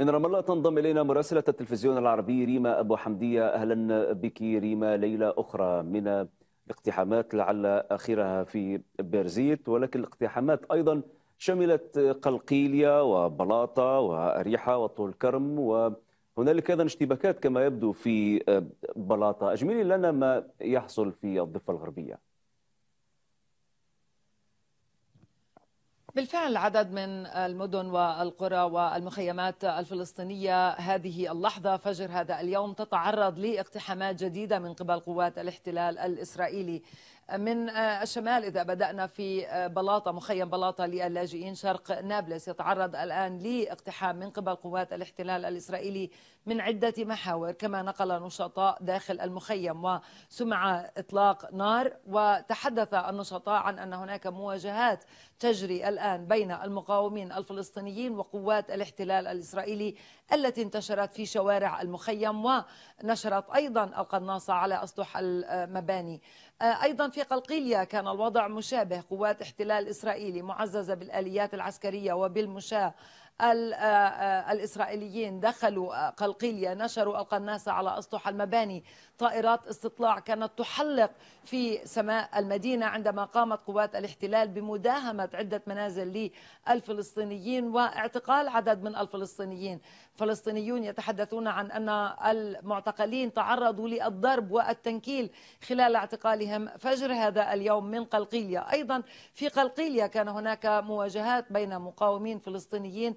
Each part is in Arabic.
من رام الله تنضم الينا مراسله التلفزيون العربي ريما ابو حمديه اهلا بك ريما ليله اخرى من الاقتحامات لعل اخرها في بيرزيت ولكن الاقتحامات ايضا شملت قلقيليه وبلاطه واريحه وطول كرم وهنالك ايضا اشتباكات كما يبدو في بلاطه اجملي لنا ما يحصل في الضفه الغربيه. بالفعل عدد من المدن والقرى والمخيمات الفلسطينية هذه اللحظة فجر هذا اليوم تتعرض لاقتحامات جديدة من قبل قوات الاحتلال الإسرائيلي من آه، الشمال إذا بدأنا في آه، بلاطة مخيم بلاطة للاجئين شرق نابلس يتعرض الآن لاقتحام من قبل قوات الاحتلال الإسرائيلي من عدة محاور كما نقل نشطاء داخل المخيم وسمع إطلاق نار وتحدث النشطاء عن أن هناك مواجهات تجري الآن بين المقاومين الفلسطينيين وقوات الاحتلال الإسرائيلي التي انتشرت في شوارع المخيم ونشرت أيضا القناصة على أسطح المباني آه، أيضا في في قلقيلية كان الوضع مشابه قوات احتلال إسرائيلي معززة بالآليات العسكرية وبالمشاة الإسرائيليين دخلوا قلقيلية نشروا القناصة على أسطح المباني طائرات استطلاع كانت تحلق في سماء المدينة عندما قامت قوات الاحتلال بمداهمة عدة منازل للفلسطينيين واعتقال عدد من الفلسطينيين فلسطينيون يتحدثون عن أن المعتقلين تعرضوا للضرب والتنكيل خلال اعتقالهم فجر هذا اليوم من قلقيلية أيضا في قلقيلية كان هناك مواجهات بين مقاومين فلسطينيين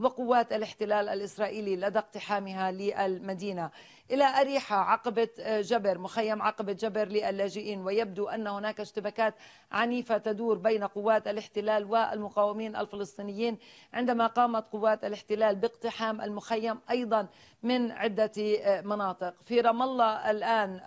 وقوات الاحتلال الإسرائيلي لدى اقتحامها للمدينة إلى أريحة عقبة آه، جبر مخيم عقبة جبر للاجئين ويبدو أن هناك اشتباكات عنيفة تدور بين قوات الاحتلال والمقاومين الفلسطينيين عندما قامت قوات الاحتلال باقتحام المخيم أيضا من عدة آه، مناطق في رام الله الآن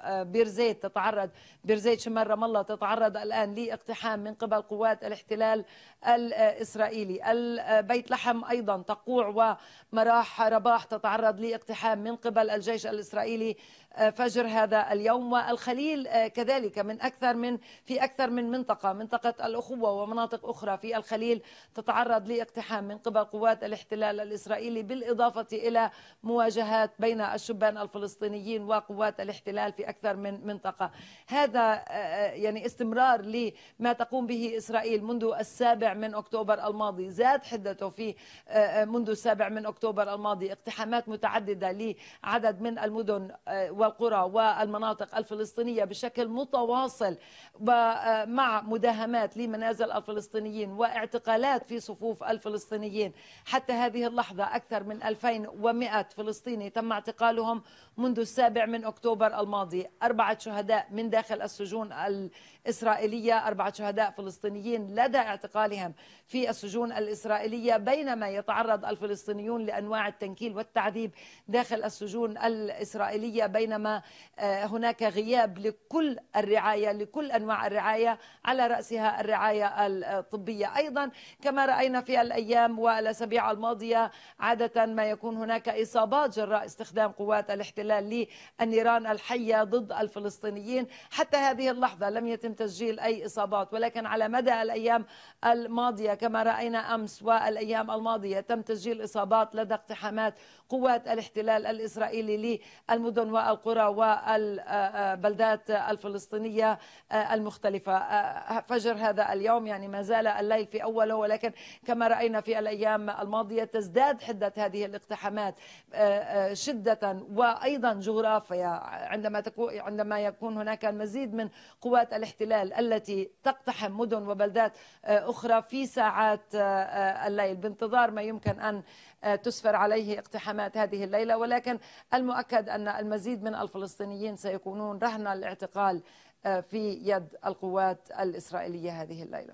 آه، بيرزيت تتعرض بيرزيت شمال رام الله تتعرض الآن لاقتحام من قبل قوات الاحتلال الإسرائيلي البيت لحم أيضا أيضا تقوع ومراح رباح تتعرض لاقتحام من قبل الجيش الإسرائيلي فجر هذا اليوم والخليل آه، كذلك من أكثر من في أكثر من منطقة منطقة الأخوة ومناطق أخرى في الخليل تتعرض لاقتحام من قبل قوات الاحتلال الإسرائيلي بالإضافة إلى مواجهات بين الشبان الفلسطينيين وقوات الاحتلال في أكثر من منطقة هذا آه، آه، يعني استمرار لما تقوم به إسرائيل منذ السابع من أكتوبر الماضي زاد حدته في منذ السابع من أكتوبر الماضي اقتحامات متعددة لعدد من المدن و القرى والمناطق الفلسطينية بشكل متواصل آه، مع مداهمات لمنازل الفلسطينيين واعتقالات في صفوف الفلسطينيين حتى هذه اللحظة أكثر من 2100 فلسطيني تم اعتقالهم منذ السابع من أكتوبر الماضي أربعة شهداء من داخل السجون إسرائيلية أربعة شهداء فلسطينيين لدى اعتقالهم في السجون الإسرائيلية بينما يتعرض الفلسطينيون لأنواع التنكيل والتعذيب داخل السجون الإسرائيلية بينما آه، هناك غياب لكل الرعاية لكل أنواع الرعاية على رأسها الرعاية الطبية أيضا كما رأينا في الأيام والأسابيع الماضية عادة ما يكون هناك إصابات جراء استخدام قوات الاحتلال للنيران الحية ضد الفلسطينيين حتى هذه اللحظة لم يتم تسجيل أي إصابات ولكن على مدى الأيام الماضية كما رأينا أمس والأيام الماضية تم تسجيل إصابات لدى اقتحامات قوات الاحتلال الإسرائيلي للمدن والقرى والبلدات الفلسطينية المختلفة فجر هذا اليوم يعني ما زال الليل في أوله ولكن كما رأينا في الأيام الماضية تزداد حدة هذه الاقتحامات شدة وأيضا جغرافيا عندما تكون عندما يكون هناك المزيد من قوات الاحتلال الاحتلال التي تقتحم مدن وبلدات آه، أخرى في ساعات آه، آه، الليل بانتظار ما يمكن أن تسفر عليه اقتحامات هذه الليلة ولكن المؤكد أن المزيد من الفلسطينيين سيكونون رهن الاعتقال في يد القوات الإسرائيلية هذه الليلة